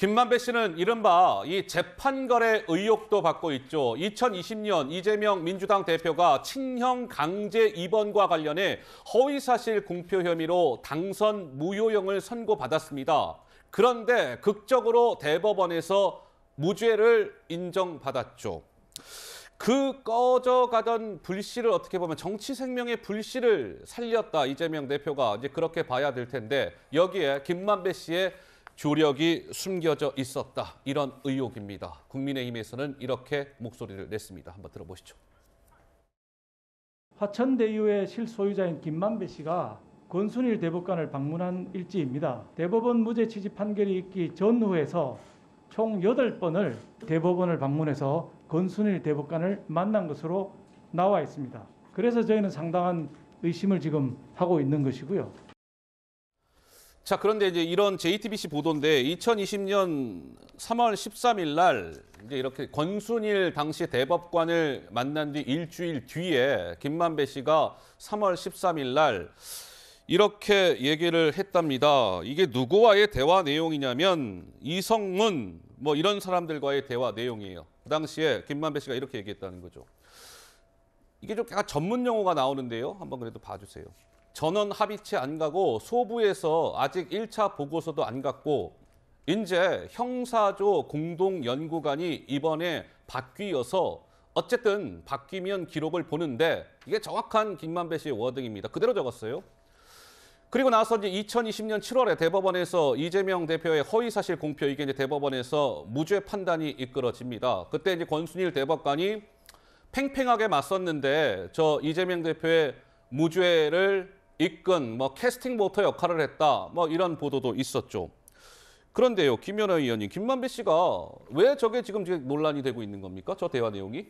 김만배 씨는 이른바 이 재판거래 의혹도 받고 있죠. 2020년 이재명 민주당 대표가 친형 강제 입원과 관련해 허위사실 공표 혐의로 당선 무효형을 선고받았습니다. 그런데 극적으로 대법원에서 무죄를 인정받았죠. 그 꺼져가던 불씨를 어떻게 보면 정치 생명의 불씨를 살렸다 이재명 대표가 이제 그렇게 봐야 될 텐데 여기에 김만배 씨의 조력이 숨겨져 있었다. 이런 의혹입니다. 국민의힘에서는 이렇게 목소리를 냈습니다. 한번 들어보시죠. 화천대유의 실소유자인 김만배 씨가 권순일 대법관을 방문한 일지입니다. 대법원 무죄 취지 판결이 있기 전후에서 총 8번을 대법원을 방문해서 권순일 대법관을 만난 것으로 나와 있습니다. 그래서 저희는 상당한 의심을 지금 하고 있는 것이고요. 자, 그런데 이제 이런 JTBC 보도인데 2020년 3월 13일 날 이제 이렇게 권순일 당시 대법관을 만난 뒤 일주일 뒤에 김만배 씨가 3월 13일 날 이렇게 얘기를 했답니다. 이게 누구와의 대화 내용이냐면 이성문 뭐 이런 사람들과의 대화 내용이에요. 그 당시에 김만배 씨가 이렇게 얘기했다는 거죠. 이게 좀 약간 전문 용어가 나오는데요. 한번 그래도 봐주세요. 전원 합의체 안 가고 소부에서 아직 1차 보고서도 안 갔고 이제 형사조 공동연구관이 이번에 바뀌어서 어쨌든 바뀌면 기록을 보는데 이게 정확한 김만배 씨의 워딩입니다. 그대로 적었어요. 그리고 나서 이제 2020년 7월에 대법원에서 이재명 대표의 허위사실 공표 이게 이제 대법원에서 무죄 판단이 이끌어집니다. 그때 이제 권순일 대법관이 팽팽하게 맞섰는데 저 이재명 대표의 무죄를 입근, 뭐 캐스팅 모터 역할을 했다, 뭐 이런 보도도 있었죠. 그런데요, 김연아 의원님, 김만배 씨가 왜 저게 지금 논란이 되고 있는 겁니까? 저 대화 내용이?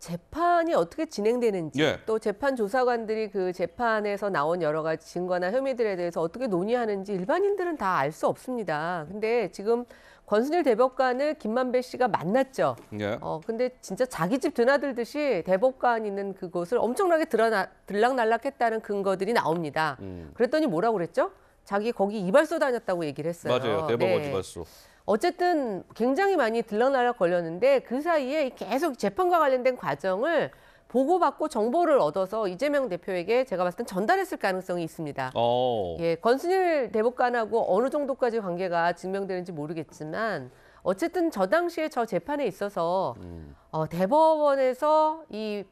재판이 어떻게 진행되는지 예. 또 재판 조사관들이 그 재판에서 나온 여러 가지 증거나 혐의들에 대해서 어떻게 논의하는지 일반인들은 다 알 수 없습니다. 근데 지금 권순일 대법관을 김만배 씨가 만났죠. 예. 어, 근데 진짜 자기 집 드나들듯이 대법관 있는 그곳을 엄청나게 드러나, 들락날락했다는 근거들이 나옵니다. 음. 그랬더니 뭐라고 그랬죠? 자기 거기 이발소 다녔다고 얘기를 했어요. 맞아요. 대법원 네. 이발소. 어쨌든 굉장히 많이 들락날락 걸렸는데 그 사이에 계속 재판과 관련된 과정을 보고받고 정보를 얻어서 이재명 대표에게 제가 봤을 땐 전달했을 가능성이 있습니다. 오. 어. 예, 권순일 대법관하고 어느 정도까지 관계가 증명되는지 모르겠지만 어쨌든 저 당시에 저 재판에 있어서 음. 어, 대법원에서 이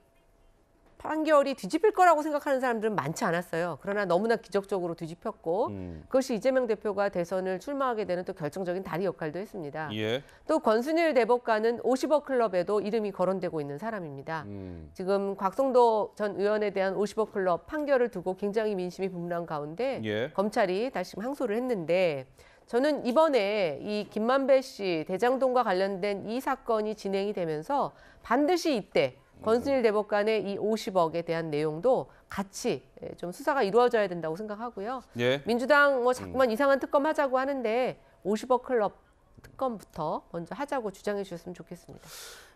판결이 뒤집힐 거라고 생각하는 사람들은 많지 않았어요. 그러나 너무나 기적적으로 뒤집혔고 음. 그것이 이재명 대표가 대선을 출마하게 되는 또 결정적인 다리 역할도 했습니다. 예. 또 권순일 대법관은 50억 클럽에도 이름이 거론되고 있는 사람입니다. 음. 지금 곽성도 전 의원에 대한 50억 클럽 판결을 두고 굉장히 민심이 분란 가운데 예. 검찰이 다시 항소를 했는데 저는 이번에 이 김만배 씨 대장동과 관련된 이 사건이 진행이 되면서 반드시 이때 권순일 대법관의 이 50억에 대한 내용도 같이 예, 좀 수사가 이루어져야 된다고 생각하고요. 예. 민주당 뭐 음. 자꾸만 이상한 특검 하자고 하는데 50억 클럽 특검부터 먼저 하자고 주장해 주셨으면 좋겠습니다.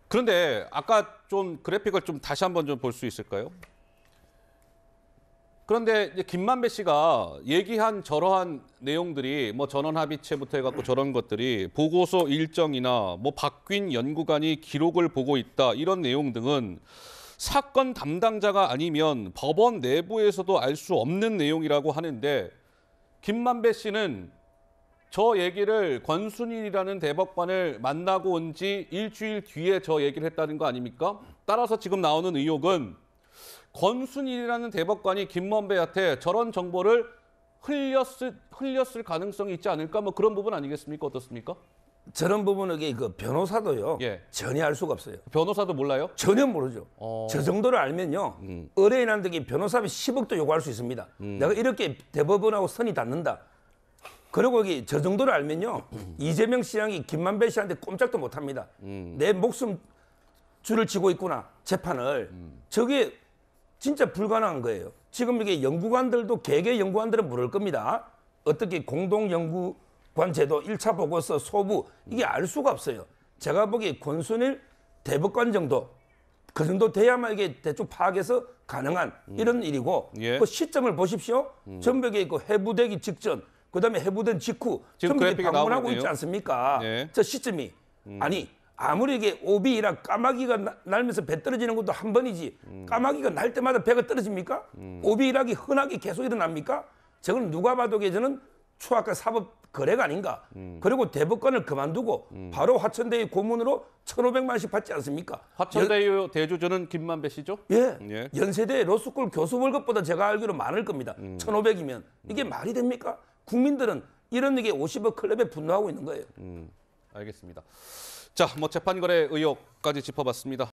그런데 아까 좀 그래픽을 좀 다시 한번 좀 볼 수 있을까요? 그런데 김만배 씨가 얘기한 저러한 내용들이 뭐 전원 합의체부터 해갖고 저런 것들이 보고서 일정이나 뭐 박균 연구관이 기록을 보고 있다 이런 내용 등은 사건 담당자가 아니면 법원 내부에서도 알 수 없는 내용이라고 하는데 김만배 씨는 저 얘기를 권순일이라는 대법관을 만나고 온 지 일주일 뒤에 저 얘기를 했다는 거 아닙니까? 따라서 지금 나오는 의혹은 권순일이라는 대법관이 김만배한테 저런 정보를 흘렸을, 흘렸을 가능성이 있지 않을까 뭐 그런 부분 아니겠습니까? 어떻습니까? 저런 부분에그 변호사도요 예. 전혀 알 수가 없어요. 변호사도 몰라요? 전혀 모르죠. 어... 저 정도를 알면요 음. 의뢰인한테 변호사비 10억도 요구할 수 있습니다. 음. 내가 이렇게 대법원하고 선이 닿는다. 그리고 여기 저 정도를 알면요 음. 이재명 시장이 김만배 씨한테 꼼짝도 못합니다. 음. 내 목숨 줄을 쥐고 있구나 재판을 음. 저게 진짜 불가능한 거예요. 지금 이게 연구관들도 개개 연구관들은 모를 겁니다. 어떻게 공동연구관 제도 1차 보고서 소부 이게 알 수가 없어요. 제가 보기에 권순일 대법관 정도 그 정도 돼야만 이게 대충 파악해서 가능한 음. 이런 일이고 예. 그 시점을 보십시오. 음. 전벽에 있고 그 해부되기 직전 그다음에 해부된 직후 그 전벽에 방문하고 있지 않습니까? 예. 저 시점이 음. 아니 아무리 이게 오비라 까마귀가 날면서 배 떨어지는 것도 한 번이지 음. 까마귀가 날 때마다 배가 떨어집니까? 음. 오비락이 흔하게 계속 일어납니까? 저건 누가 봐도 저는 추악한 사법 거래가 아닌가. 음. 그리고 대법관을 그만두고 바로 화천대유 고문으로 천오백만 씩 받지 않습니까? 화천대유 연... 대주주는 김만배 씨죠? 예. 예. 연세대 로스쿨 교수 월급보다 제가 알기로 많을 겁니다. 음. 천오백이면 이게 말이 됩니까? 국민들은 이런 이게 오십억 클럽에 분노하고 있는 거예요. 음. 알겠습니다. 자, 뭐 재판거래 의혹까지 짚어봤습니다.